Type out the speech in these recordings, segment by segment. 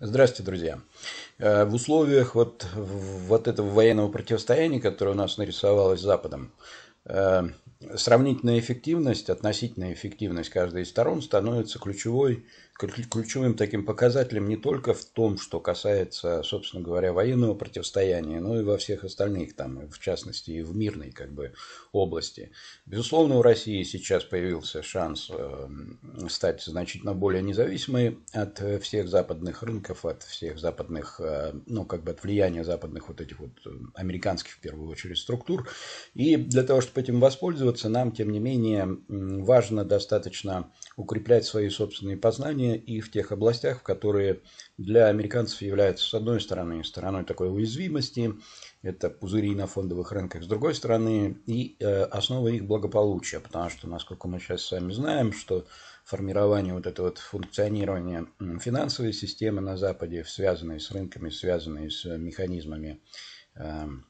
Здравствуйте, друзья. Э, в условиях вот, вот этого военного противостояния, которое у нас нарисовалось с Западом, Э, сравнительная эффективность, относительная эффективность каждой из сторон становится ключевой, ключевым таким показателем не только в том, что касается, собственно говоря, военного противостояния, но и во всех остальных, там, в частности, и в мирной как бы, области. Безусловно, у России сейчас появился шанс эм, стать значительно более независимой от э, всех западных рынков, от всех западных, э, ну, как бы от влияния западных вот этих вот американских, в первую очередь, структур. И для того, чтобы способ этим воспользоваться, нам, тем не менее, важно достаточно укреплять свои собственные познания и в тех областях, в которые для американцев являются, с одной стороны, стороной такой уязвимости, это пузыри на фондовых рынках, с другой стороны, и э, основа их благополучия, потому что, насколько мы сейчас сами знаем, что формирование вот этого вот функционирования финансовой системы на Западе, связанной с рынками, связанной с механизмами эм,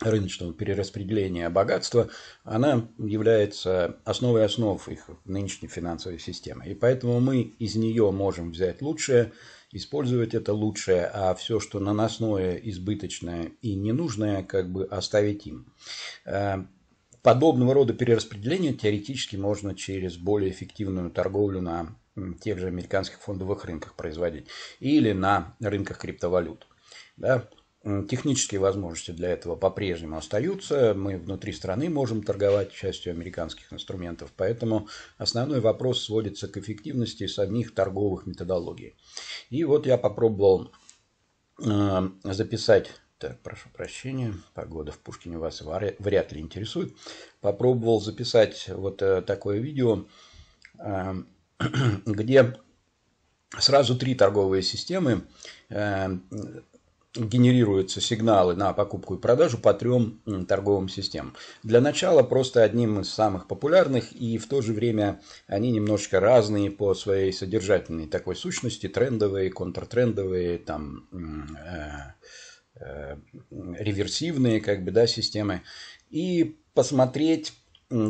рыночного перераспределения богатства, она является основой основ их нынешней финансовой системы. И поэтому мы из нее можем взять лучшее, использовать это лучшее, а все, что наносное, избыточное и ненужное, как бы оставить им. Э, подобного рода перераспределение теоретически можно через более эффективную торговлю на тех же американских фондовых рынках производить или на рынках криптовалют. Да? Технические возможности для этого по-прежнему остаются. Мы внутри страны можем торговать частью американских инструментов, поэтому основной вопрос сводится к эффективности самих торговых методологий. И вот я попробовал записать так, прошу прощения, погода в Пушкине вас вряд ли интересует. Попробовал записать вот э, такое видео, эм, где сразу три торговые системы эм, генерируются сигналы на покупку и продажу по трем торговым системам. Для начала просто одним из самых популярных, и в то же время они немножко разные по своей содержательной такой сущности, трендовые, контртрендовые, там, э, э, реверсивные, как бы, да, системы. И посмотреть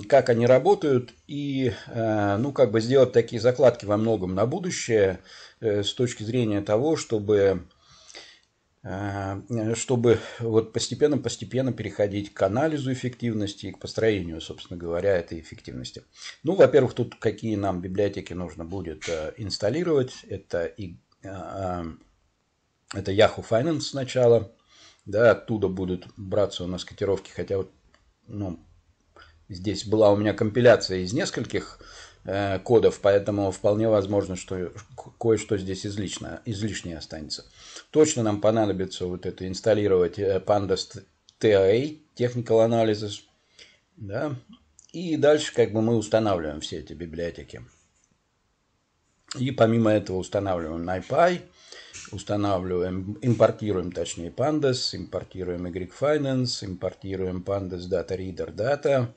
как они работают и, э, ну, как бы сделать такие закладки во многом на будущее э, с точки зрения того, чтобы Э, чтобы вот постепенно-постепенно переходить к анализу эффективности и к построению, собственно говоря, этой эффективности. Ну, во-первых, тут какие нам библиотеки нужно будет э, инсталлировать. Это, и, э, это Yahoo Finance сначала. Да, оттуда будут браться у нас котировки, хотя вот, ну, здесь была у меня компиляция из нескольких Э, кодов, поэтому вполне возможно, что кое-что здесь излишне, излишнее останется. Точно нам понадобится вот это инсталлировать э, Pandas TIA, Technical Analysis, да, и дальше как бы мы устанавливаем все эти библиотеки. И помимо этого устанавливаем NiPy, устанавливаем, импортируем, точнее, Pandas, импортируем finance, импортируем Pandas Data Reader Data,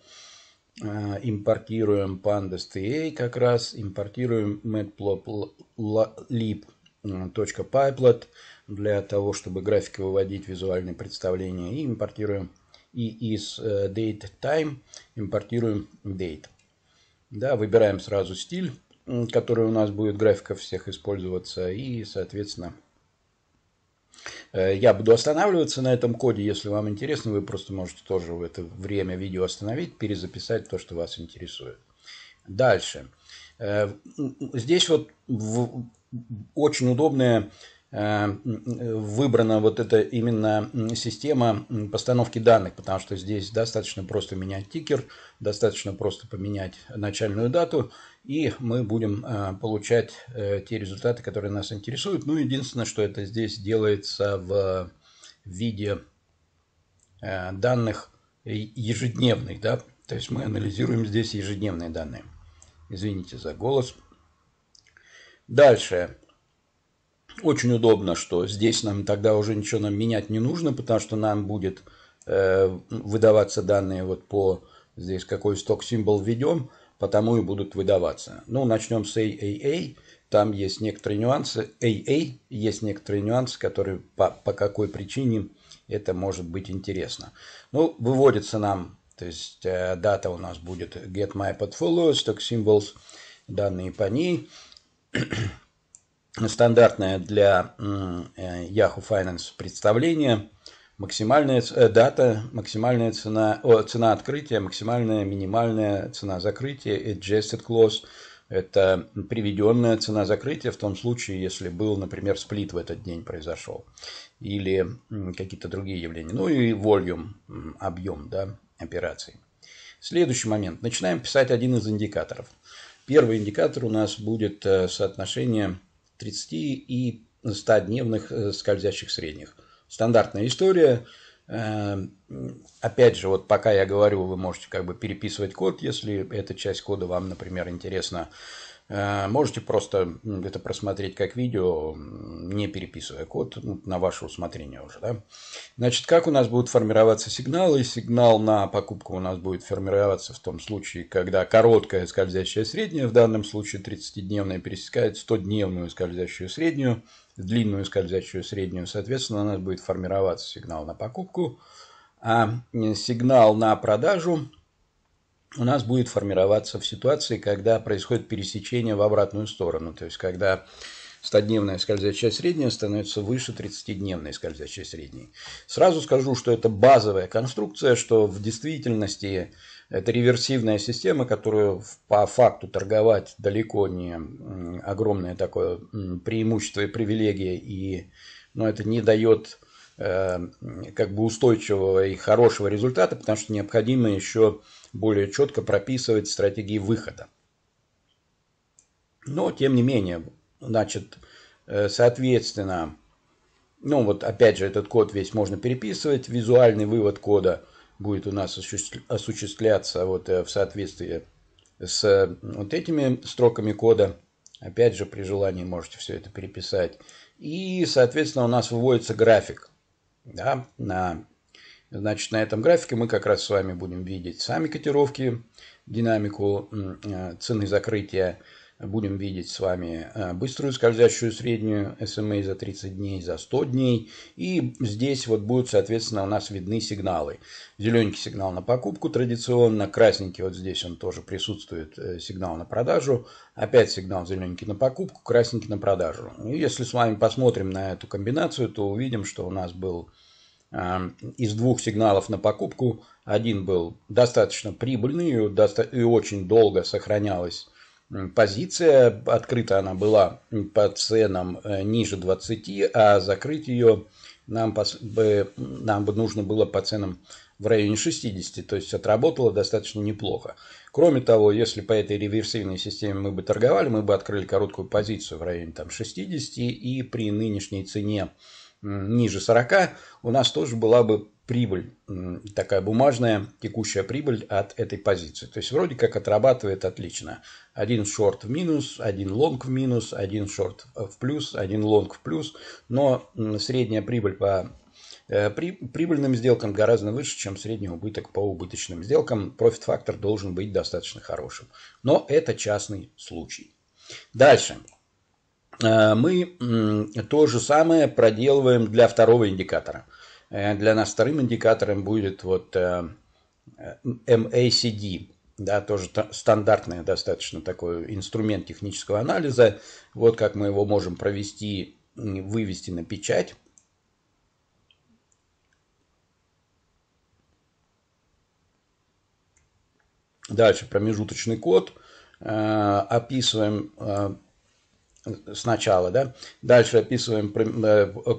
а, импортируем pandas.ta как раз, импортируем matplotlib.pyplot для того, чтобы графики выводить визуальные представления и импортируем и из э, date time импортируем date. Да, выбираем сразу стиль, который у нас будет графиков всех использоваться и, соответственно, Э, я буду останавливаться на этом коде. Если вам интересно, вы просто можете тоже в это время видео остановить, перезаписать то, что вас интересует. Дальше. Э, здесь вот очень удобная Э, выбрана вот эта именно система постановки данных, потому что здесь достаточно просто менять тикер, достаточно просто поменять начальную дату, и мы будем э, получать э, те результаты, которые нас интересуют. Ну, единственное, что это здесь делается в виде данных ежедневных, да, то есть мы анализируем здесь ежедневные данные. Извините за голос. Дальше. Очень удобно, что здесь нам тогда уже ничего нам менять не нужно, потому что нам будет э, выдаваться данные вот по здесь какой сток-символ введем, потому и будут выдаваться. Ну, начнем с AAA. Там есть некоторые нюансы. AA есть некоторые нюансы, которые по, по какой причине это может быть интересно. Ну, выводится нам, то есть э, дата у нас будет get my portfolio, stock symbols, данные по ней стандартное для э, Yahoo Finance представление. Максимальная э, дата, максимальная цена, о, цена открытия, максимальная, минимальная цена закрытия, adjusted close. Это приведенная цена закрытия в том случае, если был, например, сплит в этот день произошел. Или какие-то другие явления. Ну и volume, объем да, операций. Следующий момент. Начинаем писать один из индикаторов. Первый индикатор у нас будет э, соотношение 30 и 100-дневных э, скользящих средних. Стандартная история. Э, опять же, вот пока я говорю, вы можете как бы переписывать код, если эта часть кода вам, например, интересна. Э, можете просто это просмотреть как видео, не переписывая код, ну, на ваше усмотрение уже. Да? Значит, как у нас будут формироваться сигналы? Сигнал на покупку у нас будет формироваться в том случае, когда короткая скользящая средняя, в данном случае 30-дневная, пересекает 100-дневную скользящую среднюю, длинную скользящую среднюю. Соответственно, у нас будет формироваться сигнал на покупку. А сигнал на продажу у нас будет формироваться в ситуации, когда происходит пересечение в обратную сторону. То есть, когда 100-дневная скользящая средняя становится выше 30-дневной скользящей средней. Сразу скажу, что это базовая конструкция, что в действительности это реверсивная система, которую по факту торговать далеко не огромное такое преимущество и привилегия, и но ну, это не дает Э, как бы устойчивого и хорошего результата, потому что необходимо еще более четко прописывать стратегии выхода. Но, тем не менее, значит, э, соответственно, ну вот опять же этот код весь можно переписывать, визуальный вывод кода будет у нас осуществляться вот э, в соответствии с вот этими строками кода. Опять же, при желании можете все это переписать. И, соответственно, у нас выводится график да? На, значит, на этом графике мы как раз с вами будем видеть сами котировки, динамику э, цены закрытия будем видеть с вами э, быструю скользящую среднюю SMA за 30 дней, за 100 дней. И здесь вот будут, соответственно, у нас видны сигналы. Зелененький сигнал на покупку традиционно, красненький вот здесь он тоже присутствует, э, сигнал на продажу. Опять сигнал зелененький на покупку, красненький на продажу. И ну, если с вами посмотрим на эту комбинацию, то увидим, что у нас был э, из двух сигналов на покупку. Один был достаточно прибыльный и очень долго сохранялась позиция, открыта она была по ценам э, ниже 20, а закрыть ее нам, бы нам бы нужно было по ценам в районе 60, то есть отработала достаточно неплохо. Кроме того, если по этой реверсивной системе мы бы торговали, мы бы открыли короткую позицию в районе там, 60 и при нынешней цене ниже 40 у нас тоже была бы прибыль, такая бумажная текущая прибыль от этой позиции. То есть вроде как отрабатывает отлично. Один шорт в минус, один лонг в минус, один шорт в плюс, один лонг в плюс. Но средняя прибыль по э, при, прибыльным сделкам гораздо выше, чем средний убыток по убыточным сделкам. Профит-фактор должен быть достаточно хорошим. Но это частный случай. Дальше. Э, мы то же самое проделываем для второго индикатора – Э, для нас вторым индикатором будет вот MACD, э, э, да, тоже стандартный достаточно такой инструмент технического анализа. Вот как мы его можем провести, вывести на печать. Дальше промежуточный код. описываем сначала, да. Дальше описываем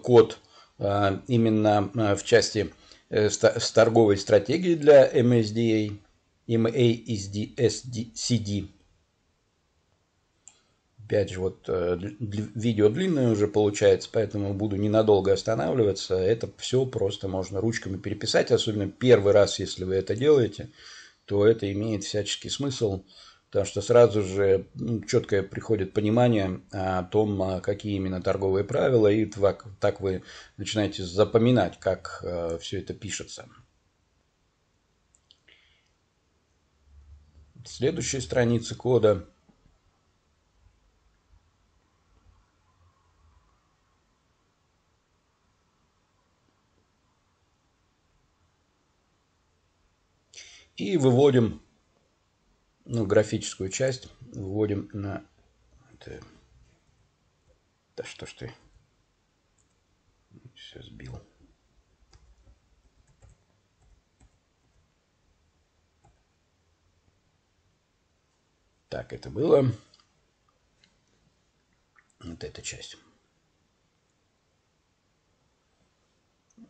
код Э, именно э, в части э, с торговой стратегии для MSDA, MASD, Опять же, вот видео длинное уже получается, поэтому буду ненадолго останавливаться. Это все просто можно ручками переписать, особенно первый раз, если вы это делаете, то это имеет всяческий смысл потому что сразу же ну, четкое приходит понимание о том, а какие именно торговые правила, и так, вы начинаете запоминать, как э, все это пишется. Следующая страница кода – и выводим ну, графическую часть вводим на... Да что ж ты? Все сбил. Так, это было. Вот эта часть.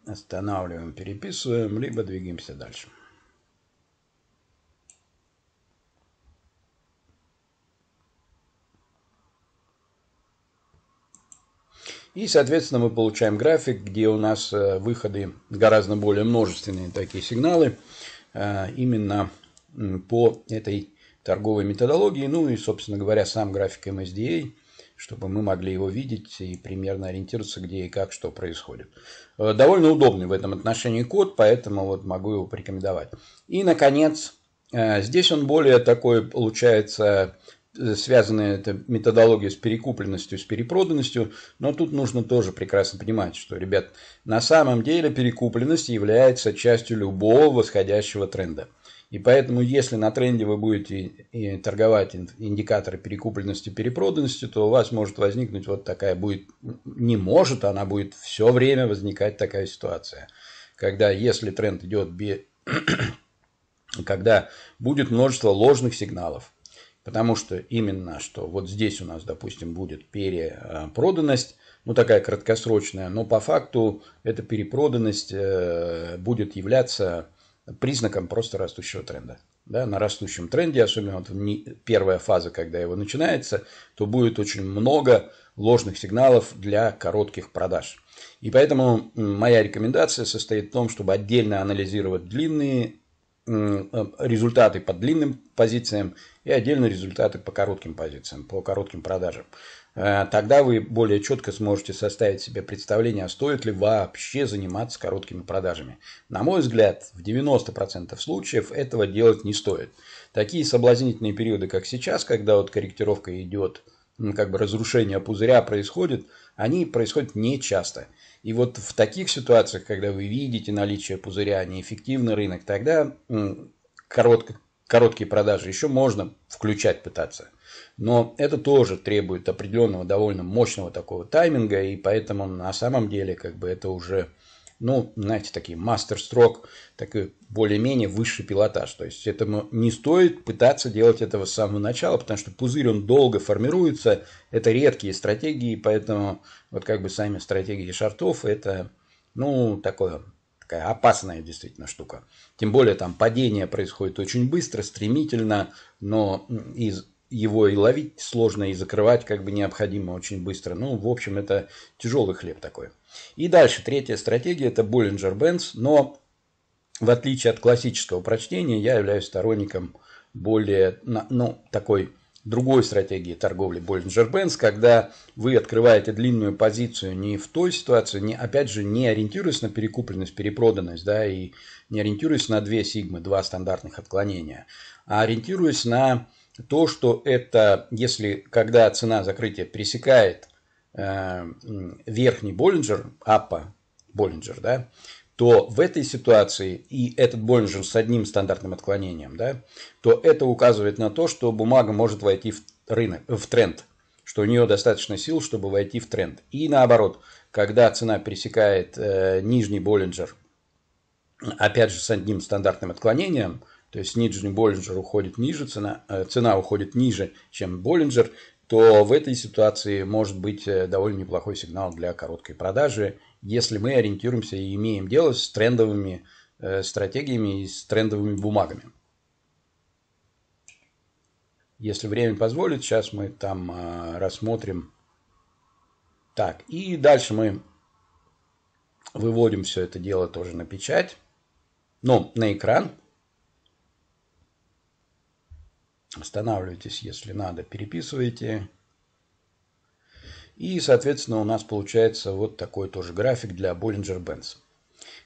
Останавливаем, переписываем, либо двигаемся дальше. И, соответственно, мы получаем график, где у нас э, выходы гораздо более множественные такие сигналы э, именно по этой торговой методологии. Ну и, собственно говоря, сам график MSDA, чтобы мы могли его видеть и примерно ориентироваться, где и как что происходит. Э, довольно удобный в этом отношении код, поэтому вот могу его порекомендовать. И, наконец, здесь он более такой, получается, Э, связанная эта методология с перекупленностью, с перепроданностью, но тут нужно тоже прекрасно понимать, что, ребят, на самом деле перекупленность является частью любого восходящего тренда. И поэтому, если на тренде вы будете торговать индикаторы перекупленности перепроданности, то у вас может возникнуть вот такая будет, не может, она будет все время возникать такая ситуация. Когда, если тренд идет, когда будет множество ложных сигналов, Потому что именно, что вот здесь у нас, допустим, будет перепроданность, а, ну такая краткосрочная, но по факту эта перепроданность э, будет являться признаком просто растущего тренда. Да, на растущем тренде, особенно вот первая фаза, когда его начинается, то будет очень много ложных сигналов для коротких продаж. И поэтому моя рекомендация состоит в том, чтобы отдельно анализировать длинные Э, результаты по длинным позициям и отдельно результаты по коротким позициям, по коротким продажам. Э, тогда вы более четко сможете составить себе представление, а стоит ли вообще заниматься короткими продажами. На мой взгляд, в 90% случаев этого делать не стоит. Такие соблазнительные периоды, как сейчас, когда вот корректировка идет – как бы разрушение пузыря происходит, они происходят нечасто. И вот в таких ситуациях, когда вы видите наличие пузыря, неэффективный рынок, тогда коротко, короткие продажи еще можно включать пытаться. Но это тоже требует определенного довольно мощного такого тайминга, и поэтому на самом деле как бы это уже ну, знаете, такие мастер-строк, так и более-менее высший пилотаж. То есть этому не стоит пытаться делать этого с самого начала, потому что пузырь, он долго формируется, это редкие стратегии, поэтому вот как бы сами стратегии шартов, это, ну, такое такая опасная действительно штука. Тем более там падение происходит очень быстро, стремительно, но из его и ловить сложно, и закрывать как бы необходимо очень быстро. Ну, в общем, это тяжелый хлеб такой. И дальше третья стратегия – это Bollinger Bands, но в отличие от классического прочтения, я являюсь сторонником более, ну, такой другой стратегии торговли Bollinger Bands, когда вы открываете длинную позицию не в той ситуации, не, опять же, не ориентируясь на перекупленность, перепроданность, да, и не ориентируясь на две сигмы, два стандартных отклонения, а ориентируясь на то, что это, если когда цена закрытия пересекает э, верхний Боллинджер, аппа Боллинджер, да, то в этой ситуации и этот Боллинджер с одним стандартным отклонением, да, то это указывает на то, что бумага может войти в рынок, в тренд, что у нее достаточно сил, чтобы войти в тренд. И наоборот, когда цена пересекает э, нижний Боллинджер, опять же с одним стандартным отклонением, то есть нижний Боллинджер уходит ниже, цена, э, цена уходит ниже, чем Боллинджер, то в этой ситуации может быть э, довольно неплохой сигнал для короткой продажи, если мы ориентируемся и имеем дело с трендовыми э, стратегиями и с трендовыми бумагами. Если время позволит, сейчас мы там рассмотрим. Так, и дальше мы выводим все это дело тоже на печать, ну, на экран. Останавливайтесь, если надо, переписывайте. И, соответственно, у нас получается вот такой тоже график для Bollinger Bands.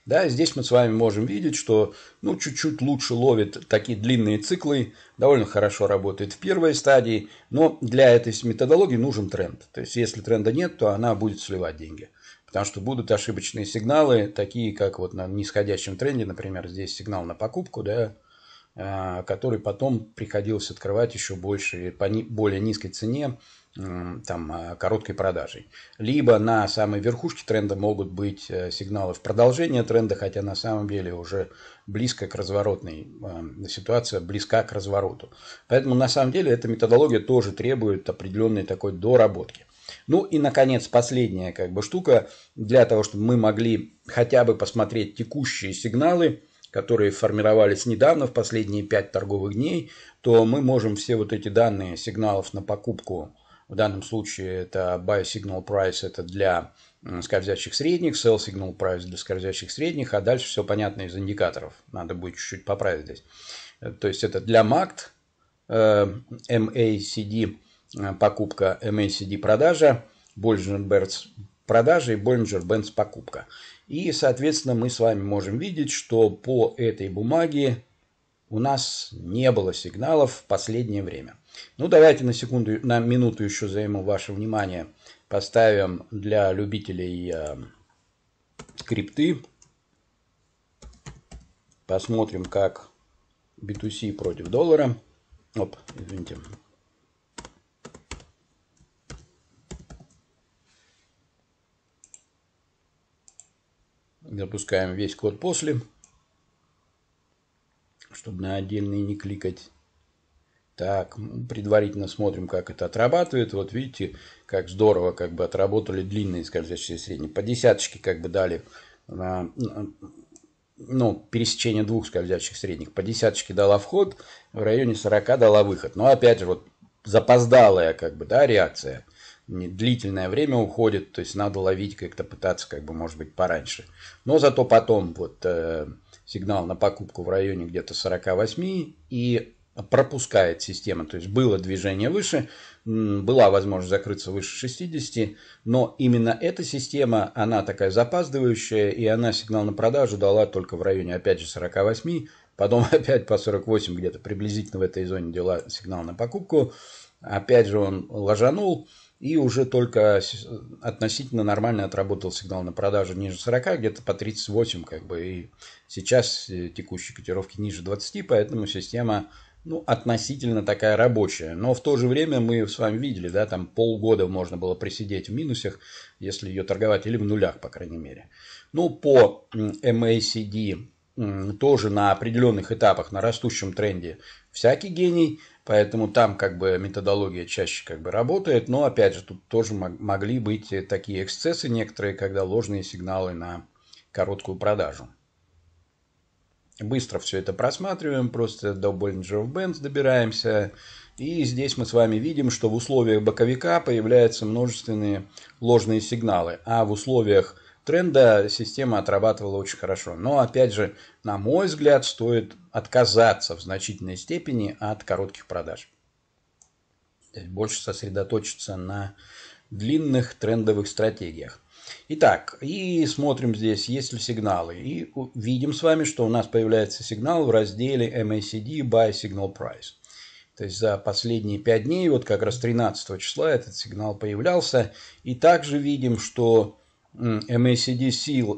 Да, здесь мы с вами можем видеть, что ну, чуть-чуть лучше ловит такие длинные циклы, довольно хорошо работает в первой стадии, но для этой методологии нужен тренд. То есть, если тренда нет, то она будет сливать деньги. Потому что будут ошибочные сигналы, такие как вот на нисходящем тренде, например, здесь сигнал на покупку, да, Э, который потом приходилось открывать еще больше, по более низкой цене, там, э, короткой продажей. Либо на самой верхушке тренда могут быть э, сигналы в продолжение тренда, хотя на самом деле уже близко к разворотной ситуация, близка к развороту. Поэтому на самом деле эта методология тоже требует определенной такой доработки. Ну и, наконец, последняя как бы штука для того, чтобы мы могли хотя бы посмотреть текущие сигналы – которые формировались недавно, в последние пять торговых дней, то мы можем все вот эти данные сигналов на покупку, в данном случае это buy signal price, это для скользящих средних, sell signal price для скользящих средних, а дальше все понятно из индикаторов. Надо будет чуть-чуть поправить здесь. Э, то есть это для э, MACD, MACD э, покупка, MACD продажа, Bollinger Bears продажа и Bollinger-Bands покупка. И, соответственно, мы с вами можем видеть, что по этой бумаге у нас не было сигналов в последнее время. Ну, давайте на секунду, на минуту еще займу ваше внимание. Поставим для любителей э, крипты. Посмотрим, как B2C против доллара. Оп, извините, запускаем весь код после, чтобы на отдельные не кликать. Так, предварительно смотрим, как это отрабатывает. Вот видите, как здорово как бы отработали длинные скользящие средние. По десяточке как бы дали на, ну, пересечение двух скользящих средних. По десяточке дала вход, в районе 40 дала выход. Но опять же, вот запоздалая как бы, да, реакция не длительное время уходит, то есть надо ловить как-то пытаться, как бы, может быть, пораньше. Но зато потом вот э, сигнал на покупку в районе где-то 48 и пропускает система, то есть было движение выше, была возможность закрыться выше 60, но именно эта система, она такая запаздывающая, и она сигнал на продажу дала только в районе, опять же, 48, потом опять по 48 где-то приблизительно в этой зоне дела сигнал на покупку, опять же он ложанул, и уже только относительно нормально отработал сигнал на продажу ниже 40, где-то по 38 как бы. И сейчас э, текущие котировки ниже 20, поэтому система ну, относительно такая рабочая. Но в то же время мы с вами видели, да, там полгода можно было присидеть в минусах, если ее торговать, или в нулях, по крайней мере. Ну, по MACD тоже на определенных этапах, на растущем тренде всякий гений, поэтому там как бы методология чаще как бы работает, но опять же тут тоже могли быть такие эксцессы некоторые, когда ложные сигналы на короткую продажу. Быстро все это просматриваем, просто до Bollinger Bands добираемся. И здесь мы с вами видим, что в условиях боковика появляются множественные ложные сигналы, а в условиях тренда система отрабатывала очень хорошо. Но, опять же, на мой взгляд, стоит отказаться в значительной степени от коротких продаж. Больше сосредоточиться на длинных трендовых стратегиях. Итак, и смотрим здесь, есть ли сигналы. И видим с вами, что у нас появляется сигнал в разделе MACD by Signal Price. То есть за последние 5 дней, вот как раз 13 числа этот сигнал появлялся. И также видим, что MACD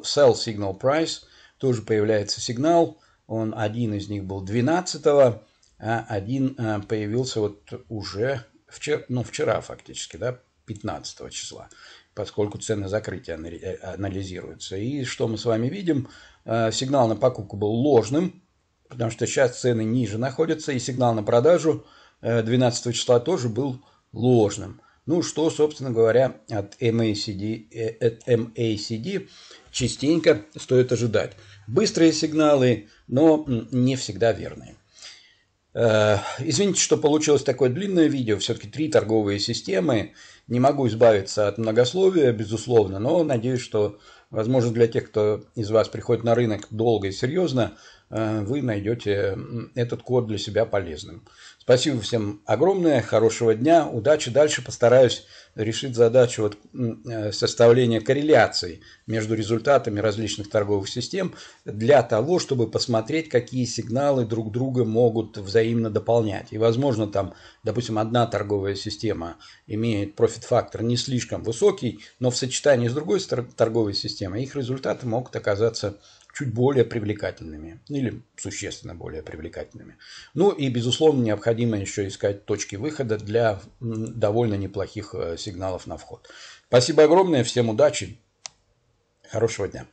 Sell Signal Price, тоже появляется сигнал, он один из них был 12 а один э, появился вот уже вчера, ну, вчера фактически, да, 15 числа, поскольку цены закрытия э, анализируются. И что мы с вами видим? Э, сигнал на покупку был ложным, потому что сейчас цены ниже находятся, и сигнал на продажу 12 числа тоже был ложным. Ну, что, собственно говоря, от MACD, э, от MACD частенько стоит ожидать. Быстрые сигналы, но не всегда верные. Э, извините, что получилось такое длинное видео, все-таки три торговые системы. Не могу избавиться от многословия, безусловно, но надеюсь, что, возможно, для тех, кто из вас приходит на рынок долго и серьезно, Э, вы найдете этот код для себя полезным. Спасибо всем огромное, хорошего дня, удачи. Дальше постараюсь решить задачу вот э, составления корреляций между результатами различных торговых систем для того, чтобы посмотреть, какие сигналы друг друга могут взаимно дополнять. И, возможно, там, допустим, одна торговая система имеет профит-фактор не слишком высокий, но в сочетании с другой торговой системой их результаты могут оказаться чуть более привлекательными или существенно более привлекательными. Ну и, безусловно, необходимо еще искать точки выхода для довольно неплохих э, сигналов на вход. Спасибо огромное, всем удачи, хорошего дня.